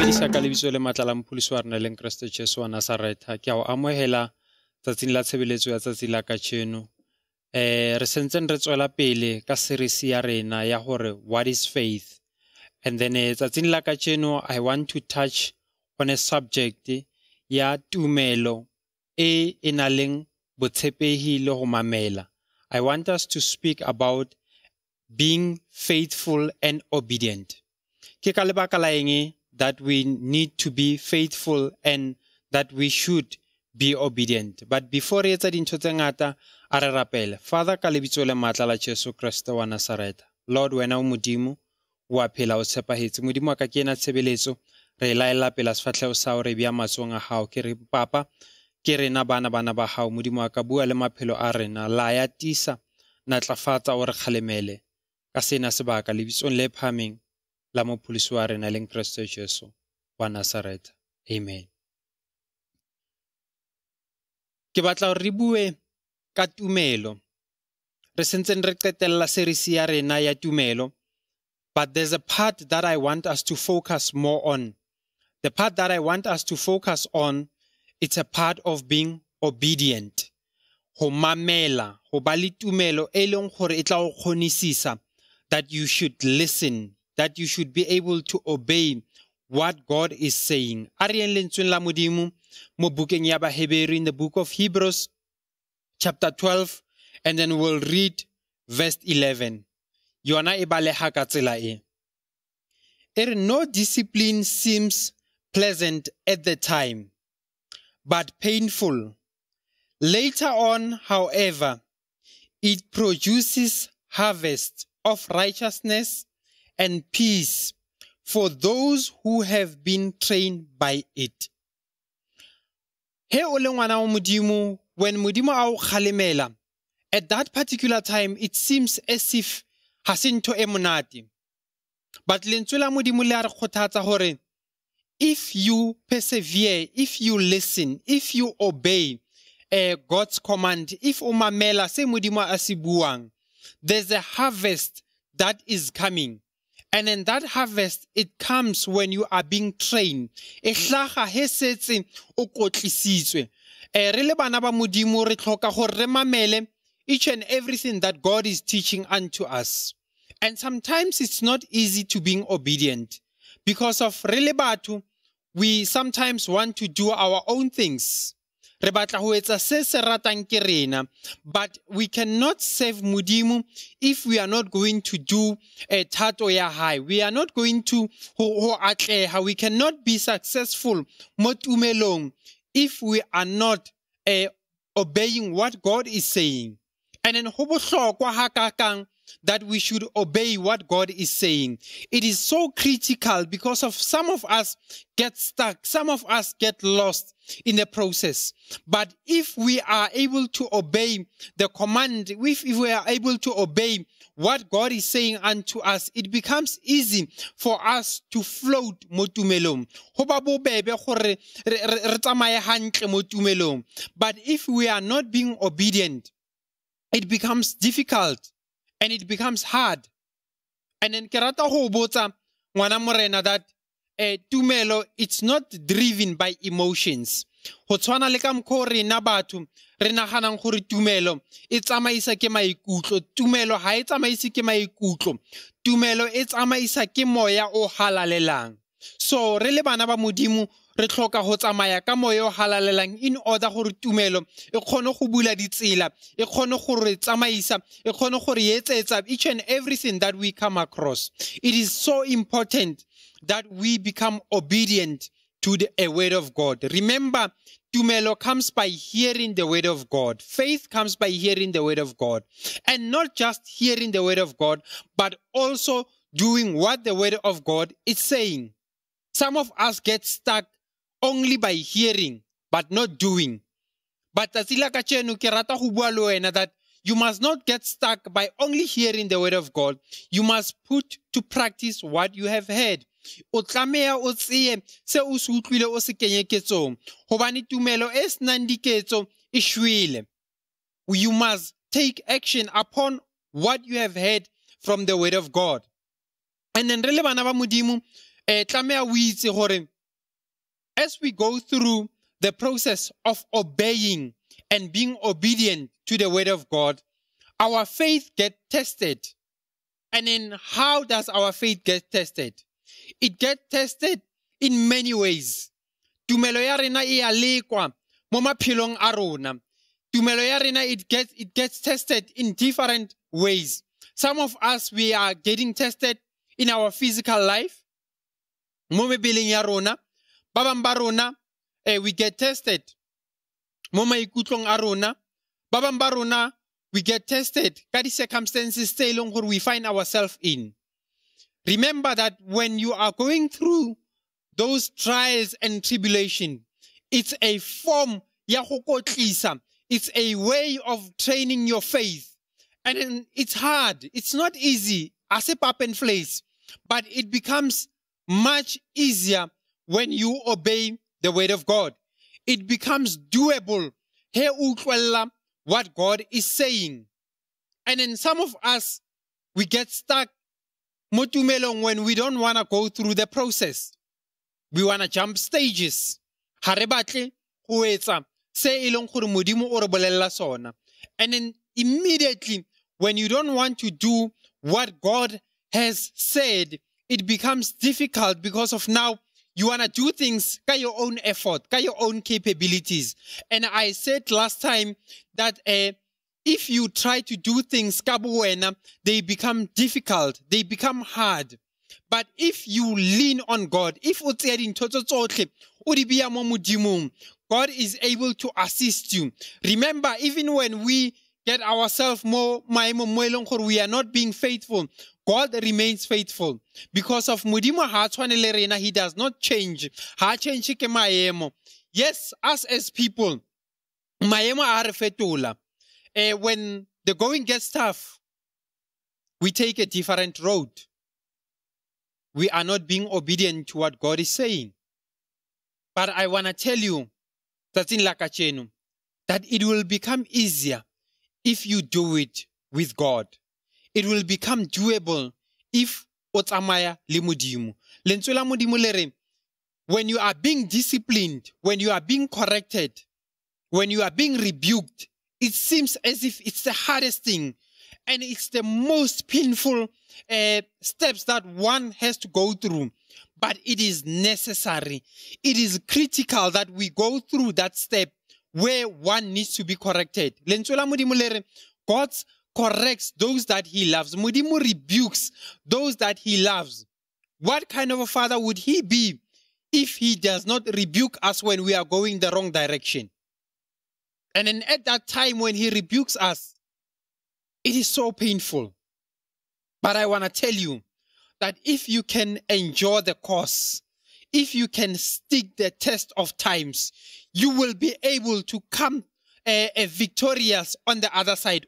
dumedisa ka lebitso le matlalampholisi wa rena leng kreste jesu wa nasareta ke a o amogela tsatsing la tshebeletso ya tsatsi la ka tsheno eh re sentseng re tswela pele ka series ya rena ya gore what is faith and then eh, tsatsing la ka tsheno i want to touch on a subject ya tumelo e e na leng botshepehi le go mamela i want us to speak about being faithful and obedient ke ka lebaka la eng eh? that we need to be faithful and that we should be obedient but before re etsa dintho tse ngata a re rapele father ka lebitso le maatla la jesu kreste wa lord wena o modimo wa phela o tshepagetse modimo wa ka ke ena tshebeletso re laela pela sefatlhego sao re bea matsong a gago ke re papa ke rena bana bana ba gago modimo wa ka bua le maphelo a rena laya tisa natlafatsa o re kgalemele ka sena sebaka lebitsong le phameng la mupulisiwari na le nkreste jesu wa nazareta amen ke batla gore re ka tumelo re sentseng re qetelela serisi ya rena ya tumelo but there's a part that i want us to focus more on the part that i want us to focus on it's a part of being obedient go mamela go ba le tumelo e leng e tla that you should listen that you should be able to obey what God is saying. Arian lentsweng la modimo mo bukeng ya Bahebere in the book of Hebrews chapter 12 and then we'll read verse 11. Yona e baleha e. Er no discipline seems pleasant at the time but painful. Later on, however, it produces harvest of righteousness and peace for those who have been trained by it. He o le when Modimo a o kgalemela, at that particular time it seems as if hasinto se But lentswe mudimu Modimo le a re hore if you persevere, if you listen, if you obey uh, God's command, if umamela se mudimu a there's a harvest that is coming. And then that harvest, it comes when you are being trained. E hlaga he setse o kotlisitswe. Eh, re le bana ba modimo re tlhoka gore re mamele each and everything that God is teaching unto us. And sometimes it's not easy to being obedient because of relebatu. We sometimes want to do our own things. Re batla ho etsa se se ratang ke rena. But we cannot save Modimo if we are not going to do a tato ya high. We are not going to ho, ho atleha. We cannot be successful mo tumelong if we are not uh, obeying what God is saying. And then ho bohlokwa ha kakang that we should obey what God is saying. It is so critical because of some of us get stuck. Some of us get lost in the process. But if we are able to obey the command, if, if we are able to obey what God is saying unto us, it becomes easy for us to float mo But if we are not being obedient, it becomes difficult and it becomes hard. And then Kerata Hobota Mwana that uh, tumelo it's not driven by emotions. Hotswana tshwana le ka mkho re na batho re naganang gore tumelo It's tsamaisa ke maikutlo tumelo ha it's tsamaise ke maikutlo tumelo It's tsamaisa ke moya o halalelang so re le bana ba modimo re tlhoka go tsamaya ka moya halalelang in order gore tumelo e kgone go bula ditsela e kgone gore tsamaisa e kgone gore e each and everything that we come across it is so important that we become obedient to the a word of God. Remember, tumelo comes by hearing the word of God. Faith comes by hearing the word of God. And not just hearing the word of God, but also doing what the word of God is saying. Some of us get stuck only by hearing but not doing. But Asila Kachenu Kerata Hubualoena that you must not get stuck by only hearing the word of God. You must put to practice what you have heard. o tlameya o tseye se o se utlwile o se kenye gobane tumelo e senang diketso e shwele you must take action upon what you have heard from the word of god and then re le bana ba modimo um eh, tlameya o itse gore as we go through the process of obeying and being obedient to the word of God, our faith get tested. And then how does our faith get tested? It get tested in many ways. Tumelo ya rena e a lekwa mo maphelong a rona. Tumelo ya rena it gets it gets tested in different ways. Some of us we are getting tested in our physical life. Mo mebeleng ya rona, ba rona eh, we get tested mo maikutlong a rona ba rona we get tested ka di-circumstances tse leng gore we find ourselves in remember that when you are going through those trials and tribulation it's a form ya go kotlisa it's a way of training your faith and it's hard it's not easy as a pap and place but it becomes much easier when you obey the word of God. It becomes doable. He what God is saying. And then some of us, we get stuck melong when we don't want to go through the process. We want to jump stages. Ha re batle se e leng And then immediately when you don't want to do what God has said, it becomes difficult because of now you want to do things by your own effort, by your own capabilities. And I said last time that uh, if you try to do things kabuena, they become difficult, they become hard. But if you lean on God, if God is able to assist you. Remember, even when we get ourselves more we are not being faithful god remains faithful because of modimo ha tshwane le rena he does not change ha change ke maemo yes us as people maemo a re fetola eh, when the going gets tough we take a different road we are not being obedient to what god is saying but i want to tell you that in lakachenu that it will become easier if you do it with God. It will become doable if when you are being disciplined, when you are being corrected, when you are being rebuked, it seems as if it's the hardest thing and it's the most painful uh, steps that one has to go through. But it is necessary. It is critical that we go through that step where one needs to be corrected. modimo God corrects those that he loves. Modimo rebukes those that he loves. What kind of a father would he be if he does not rebuke us when we are going the wrong direction? And then at that time when he rebukes us, it is so painful. But I want to tell you that if you can endure the course, if you can stick the test of times, you will be able to come uh, uh, victorious on the other side.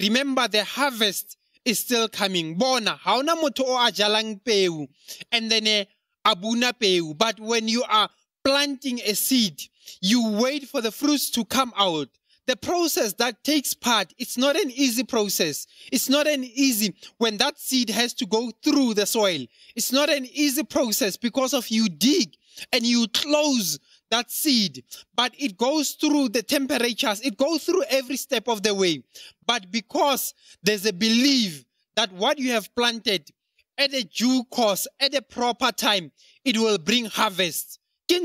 Remember the harvest is still coming. Bona, ha ona motho o a peu and then uh, eh, abuna peu. But when you are planting a seed, you wait for the fruits to come out the process that takes part, it's not an easy process. It's not an easy when that seed has to go through the soil. It's not an easy process because of you dig and you close that seed, but it goes through the temperatures. It goes through every step of the way. But because there's a belief that what you have planted at a due course, at a proper time, it will bring harvest we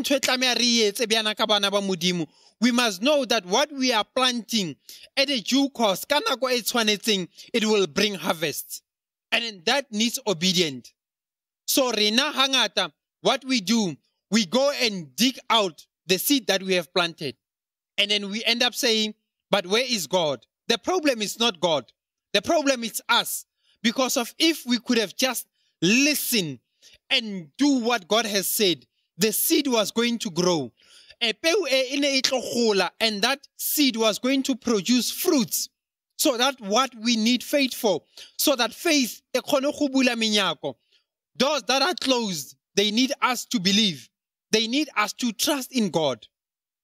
must know that what we are planting at a due cost ka nako e anything. it will bring harvest and that needs obedient so rena hangata what we do we go and dig out the seed that we have planted and then we end up saying but where is god the problem is not god the problem is us because of if we could have just listened and do what god has said the seed was going to grow. e ine and that seed was going to produce fruits. So that's what we need faith for. So that faith, doors that are closed, they need us to believe. They need us to trust in God.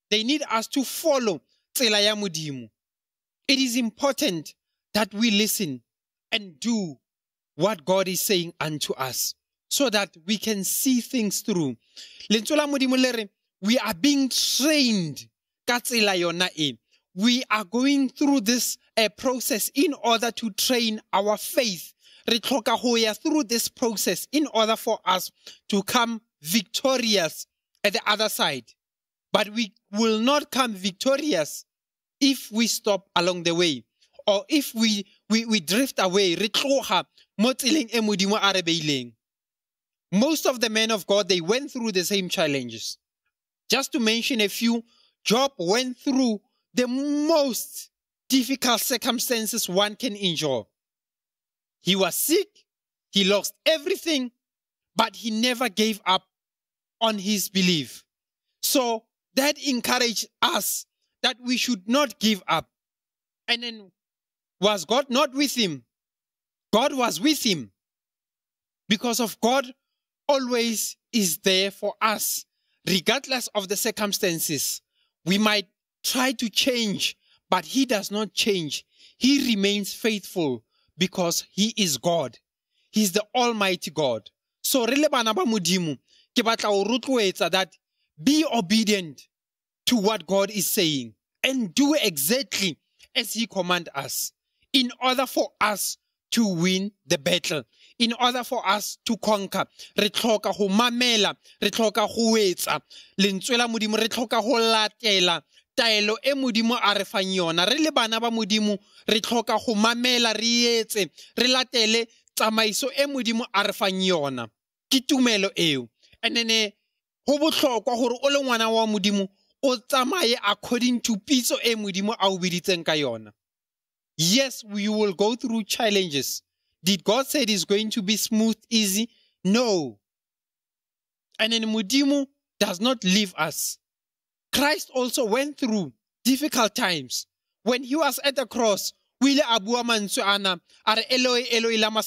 They need us to follow It is important that we listen and do what God is saying unto us so that we can see things through. Lentswe la modimo le re we are being trained ka tsela yona e. We are going through this uh, process in order to train our faith. Re tlhoka go ya through this process in order for us to come victorious at the other side. But we will not come victorious if we stop along the way or if we we, we drift away re tloga mo tseleng e modimo a re beileng most of the men of God, they went through the same challenges. Just to mention a few, Job went through the most difficult circumstances one can endure. He was sick, he lost everything, but he never gave up on his belief. So that encouraged us that we should not give up. And then, was God not with him? God was with him. Because of God, always is there for us, regardless of the circumstances. We might try to change, but He does not change. He remains faithful because He is God. He's the Almighty God. So, that be obedient to what God is saying and do exactly as He commands us in order for us to win the battle in order for us to conquer re tlhoka go mamela re tlhoka go wetsa lentswe la modimo re tlhoka go latela taelo e modimo a re fang yona re le bana ba modimo re tlhoka go mamela re etse re latele tsamaiso e modimo a re fang yona ke tumelo eo and then go eh, botlhokwa gore o le ngwana wa modimo o tsamaye according to pitso e modimo a o biditseng ka yona yes we will go through challenges did God say it is going to be smooth, easy? No. And Mudimu does not leave us. Christ also went through difficult times. When he was at the cross, wile a bua ana eloi eloi lama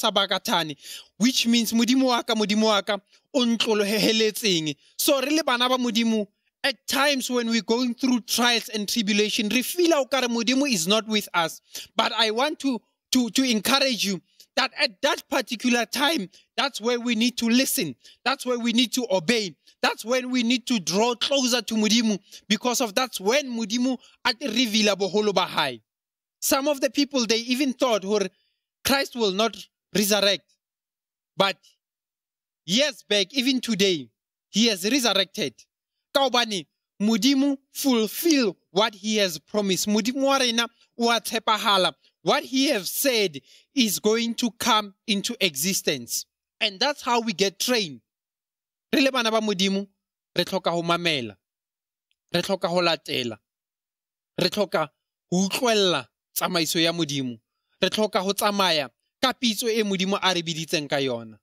which means Mudimuaka Mudimuaka, ka modimo wa ka so really, banaba mudimu at times when we're going through trials and tribulation re ukara mudimu is not with us but i want to, to, to encourage you that at that particular time, that's where we need to listen. That's where we need to obey. That's when we need to draw closer to Mudimu because of that's when Mudimu at reveal boholo bahai. Some of the people, they even thought or Christ will not resurrect. But years back, even today, he has resurrected. Kaubani, Mudimu fulfill what he has promised. Mudimu arena wa tepahala. What he has said is going to come into existence. And that's how we get trained. Re le bana ba modimo, re tlhoka ho mamela. Re tlhoka ho latela. Re tlhoka ho utlwella tsamaiso ya modimo. Re tlhoka ho tsamaya ka pitso e modimo a re biditseng ka yona.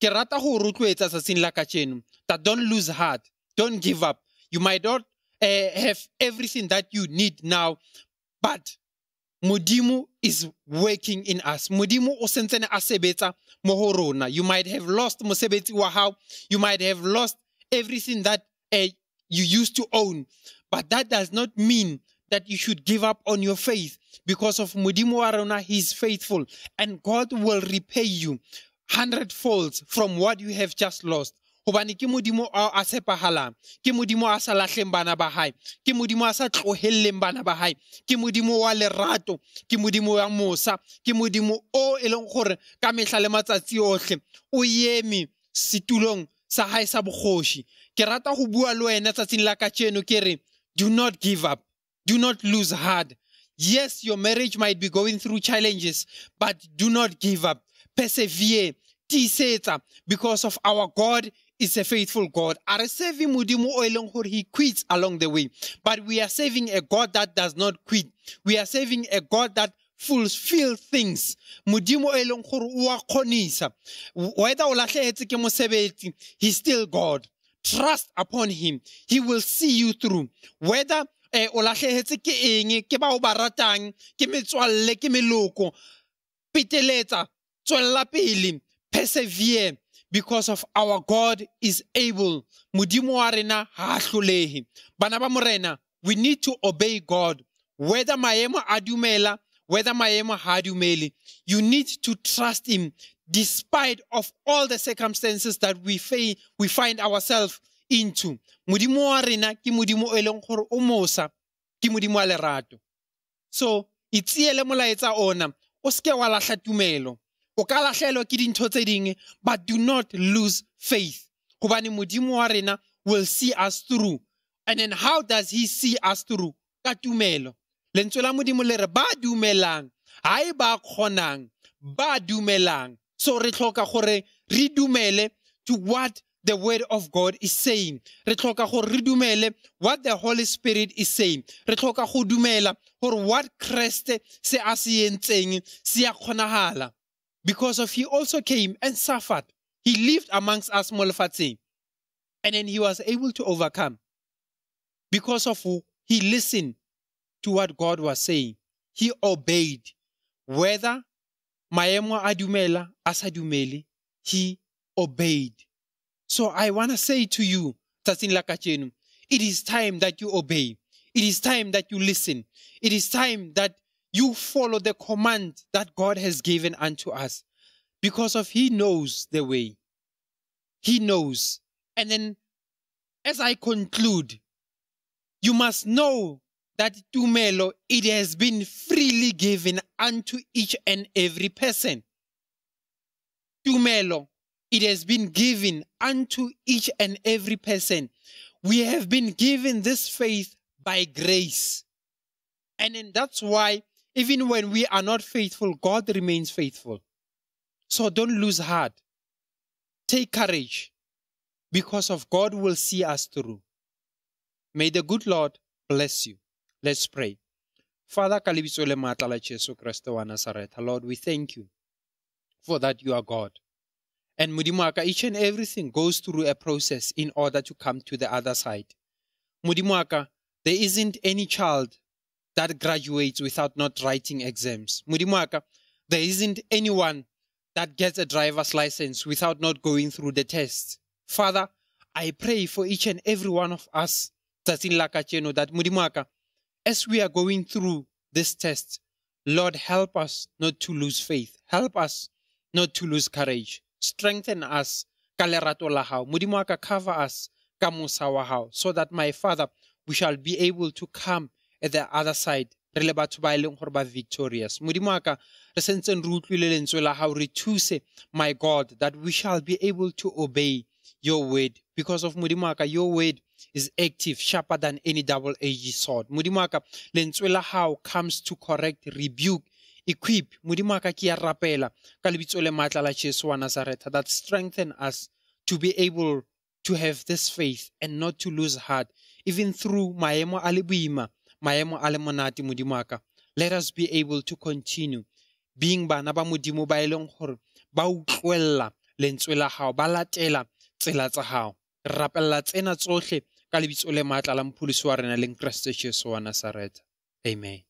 Ke rata ho rotloetsa tsatsing la kajeno that don't lose heart, don't give up. You might not uh, have everything that you need now, but Mudimu is working in us. Mudimu osentene sentsene a rona. You might have lost mosebetsi wa You might have lost everything that uh, you used to own. But that does not mean that you should give up on your faith because of Mudimu arona. he is faithful and God will repay you hundredfold from what you have just lost hobane ke modimo a tshepahalang ke modimo a sa lahleng bana ba hae ke modimo a sa tlohelleng bana ba hae ke modimo wa lerato ke modimo wa mosa ke modimo o e leng gore ka mehla le matsatsi otlhe o eme setulong sa hae sa bogoshi ke rata go bua le wena tsatsing la ka tseno ke re do not give up do not lose heart yes your marriage might be going through challenges but do not give up persevere tiisetsa because of our god is a faithful God. Are saving Mudimu Oilong he quits along the way. But we are saving a God that does not quit. We are saving a God that fulfill things modimo e leng gore o a kgonisa whether o latlhegetse ke mosebetsi he's still god trust upon him he will see you through whether eh, o latlhegetse ke eng ke bao ba ratang ke metswalle ke meloko peteletsa tswella pele persevere because of our God is able. Mudimu wa rena Banaba hlolehe. morena, we need to obey God whether maemo adumela, whether maemo hadumeli, You need to trust him despite of all the circumstances that we fa- we find ourselves into. Mudimu wa rena mudimu modimo e leng gore o mosa, ke modimo So, ona, oske wala wa tumelo o ka latlhelwa ke dintho tse dingwe but do not lose faith gobane modimo wa rena will see us through and then how does he see us through ka tumelo lentswe la modimo le re ba dumelang ga e ba kgonang ba dumelang so re tlhoka gore re dumele to what the word of God is saying. Re tlhoka gore re dumele what the Holy Spirit is saying. Re tlhoka go dumela gore what Christ se a se entseng se a kgonahala because of he also came and suffered. He lived amongst us, Molfatse, and then he was able to overcome because of who he listened to what God was saying. He obeyed. Whether maemo adumela asadumeli, he obeyed. So I want to say to you, Tasin Lakachenu, it is time that you obey. It is time that you listen. It is time that you follow the command that God has given unto us because of he knows the way. He knows. And then as I conclude, you must know that Tumelo, it has been freely given unto each and every person. Tumelo, it has been given unto each and every person. We have been given this faith by grace. And then that's why even when we are not faithful, God remains faithful. So don't lose heart. Take courage because of God will see us through. May the good Lord bless you. Let's pray. Father, kalibisole matala maatla Jesu wa Nazareth. Lord, we thank you for that you are God. And Mudimwaka, each and everything goes through a process in order to come to the other side. Mudimwaka, there isn't any child that graduates without not writing exams. Mudimwaka, there isn't anyone that gets a driver's license without not going through the test. Father, I pray for each and every one of us in Lakacheno that Mudimwaka, as we are going through this test, Lord, help us not to lose faith. Help us not to lose courage. Strengthen us. Kalerato Mudimwaka cover us. Kamusawa so that my father, we shall be able to come at the other side re le batho ba e leng gore ba victorious modimo wa ka re sentseng re utlwile lentswe la gago re thuse my god that we shall be able to obey your word because of modimo wa your word is active sharper than any double edged sword modimo wa ka lentswe la gago comes to correct rebuke equip modimo wa ka ke ya rapela ka lebitso le maatla la jesu wa nazareta that strengthen us to be able to have this faith and not to lose heart even through maemo a le boima maemo a le monate modimo aka let us be able to continue being bana ba modimo ba e leng gore ba utlwelela lentswe la gago ba latela tsela tsa gago re rapelela tsena tsotlhe ka lebitso le maatla la mpholosi wa rena leng keresete jesu wa nasareta amen